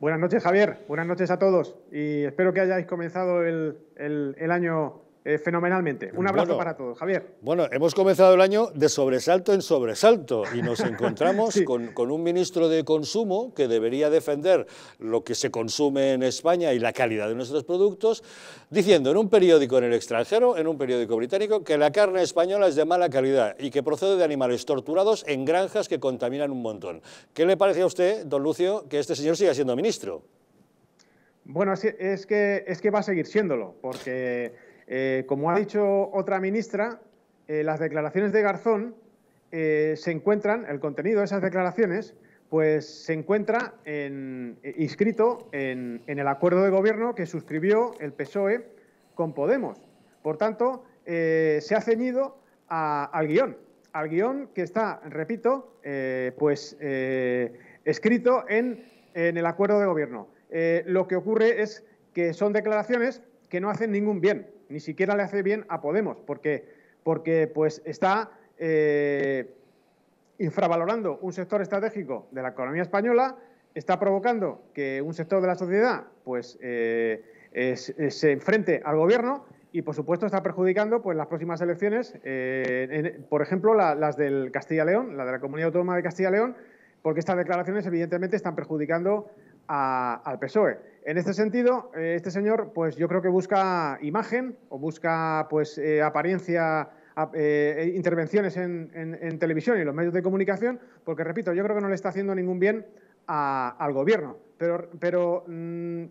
Buenas noches, Javier. Buenas noches a todos. Y espero que hayáis comenzado el, año eh, fenomenalmente. Un abrazo para todos. Javier. Bueno, hemos comenzado el año de sobresalto en sobresalto y nos encontramos con, un ministro de consumo que debería defender lo que se consume en España y la calidad de nuestros productos, diciendo en un periódico en el extranjero, en un periódico británico, que la carne española es de mala calidad y que procede de animales torturados en granjas que contaminan un montón. ¿Qué le parece a usted, don Lucio, que este señor siga siendo ministro? Bueno, es que, es que va a seguir siéndolo, porque eh, como ha dicho otra ministra, eh, las declaraciones de Garzón eh, se encuentran, el contenido de esas declaraciones, pues se encuentra inscrito en, el acuerdo de gobierno que suscribió el PSOE con Podemos. Por tanto, se ha ceñido al guión, al guión que está, repito, pues escrito en, el acuerdo de gobierno. lo que ocurre es que son declaraciones que no hacen ningún bien ni siquiera le hace bien a Podemos, porque, porque pues está eh, infravalorando un sector estratégico de la economía española, está provocando que un sector de la sociedad pues, eh, se enfrente al gobierno y, por supuesto, está perjudicando pues, las próximas elecciones, eh, por ejemplo, las del Castilla-León, la de la Comunidad Autónoma de Castilla-León, porque estas declaraciones, evidentemente, están perjudicando al PSOE. En este sentido, eh, este señor, pues yo creo que busca imagen o busca pues eh, apariencia, eh, e intervenciones en, televisión y los medios de comunicación, porque repito, yo creo que no le está haciendo ningún bien al gobierno. Pero, mm,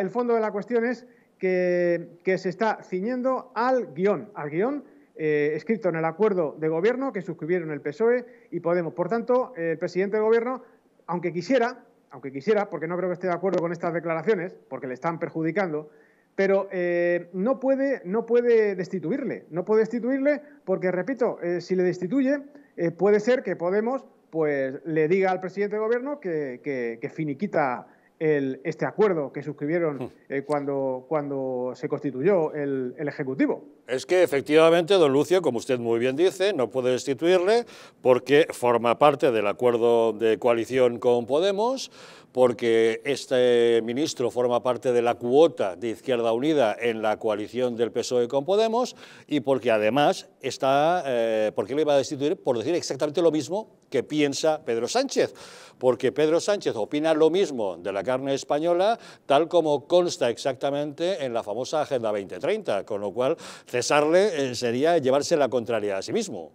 el fondo de la cuestión es que, se está ciñendo al guión, al guión escrito en el acuerdo de gobierno que suscribieron el PSOE y Podemos. Por tanto, el presidente del gobierno, aunque quisiera, aunque quisiera, porque no creo que esté de acuerdo con estas declaraciones, porque le están perjudicando, pero eh, no, puede, no puede destituirle, no puede destituirle porque, repito, eh, si le destituye, eh, puede ser que Podemos pues, le diga al presidente de gobierno que finiquita este acuerdo que suscribieron hmm. eh, cuando, cuando se constituyó el, el, Ejecutivo. Es que efectivamente, don Lucio, como usted muy bien dice, no puede destituirle porque forma parte del acuerdo de coalición con Podemos, porque este ministro forma parte de la cuota de Izquierda Unida en la coalición del PSOE con Podemos y porque además está, eh, porque le iba a destituir por decir exactamente lo mismo que piensa Pedro Sánchez, porque Pedro Sánchez opina lo mismo de la carne española tal como consta exactamente en la famosa Agenda 2030, con lo cual cesarle eh, sería llevarse la contraria a sí mismo.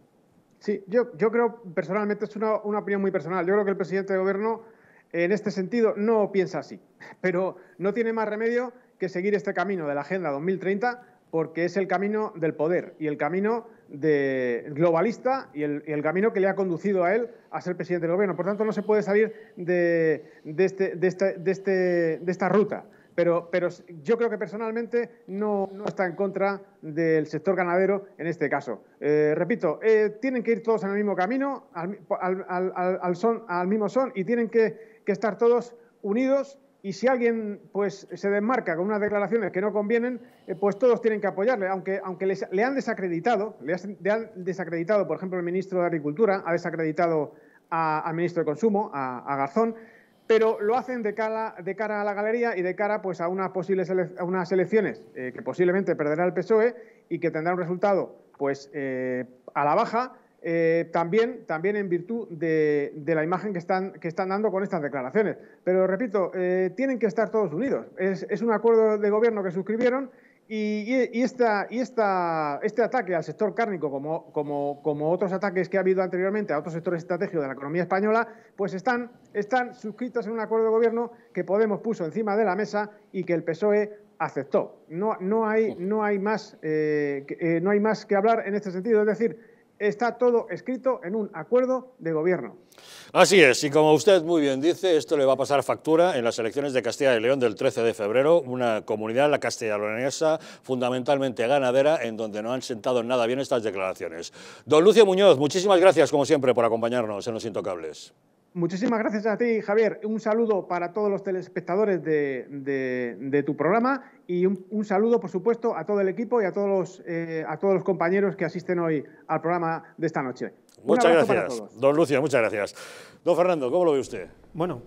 Sí, yo, yo creo personalmente, es una opinión muy personal, yo creo que el presidente de gobierno en este sentido no piensa así, pero no tiene más remedio que seguir este camino de la Agenda 2030 porque es el camino del poder y el camino de globalista y el, camino que le ha conducido a él a ser presidente del gobierno. Por tanto, no se puede salir de, este, este, esta ruta pero, yo creo que personalmente no, está en contra del sector ganadero en este caso. Eh, repito, eh, tienen que ir todos en el mismo camino, al, al, mismo son, y tienen que, estar todos unidos. Y si alguien pues, se desmarca con unas declaraciones que no convienen, eh, pues todos tienen que apoyarle, aunque, aunque le han desacreditado, le han desacreditado, por ejemplo, el ministro de Agricultura, ha desacreditado al ministro de Consumo, a Garzón, pero lo hacen de cara, a la galería y de cara pues, a, unas elecciones eh, que posiblemente perderá el PSOE y que tendrá un resultado pues, eh, a la baja, eh, también, también en virtud de, la imagen que están, dando con estas declaraciones. Pero repito, tienen que estar todos unidos. es un acuerdo de gobierno que suscribieron y, esta, este ataque al sector cárnico, como, otros ataques que ha habido anteriormente a otros sectores estratégicos de la economía española, pues están, suscritos en un acuerdo de gobierno que Podemos puso encima de la mesa y que el PSOE aceptó. No, hay, más, eh, eh, no hay más que hablar en este sentido. Es decir, está todo escrito en un acuerdo de gobierno. Así es, y como usted muy bien dice, esto le va a pasar factura en las elecciones de Castilla y León del 13 de febrero, una comunidad, la castellanesa, fundamentalmente ganadera, en donde no han sentado nada bien estas declaraciones. Don Lucio Muñoz, muchísimas gracias, como siempre, por acompañarnos en Los Intocables. Muchísimas gracias a ti, Javier. Un saludo para todos los telespectadores de, tu programa y un, saludo, por supuesto, a todo el equipo y a todos los, eh, a todos los compañeros que asisten hoy al programa de esta noche. Muchas gracias, don Lucio, muchas gracias. Don Fernando, ¿cómo lo ve usted? Bueno,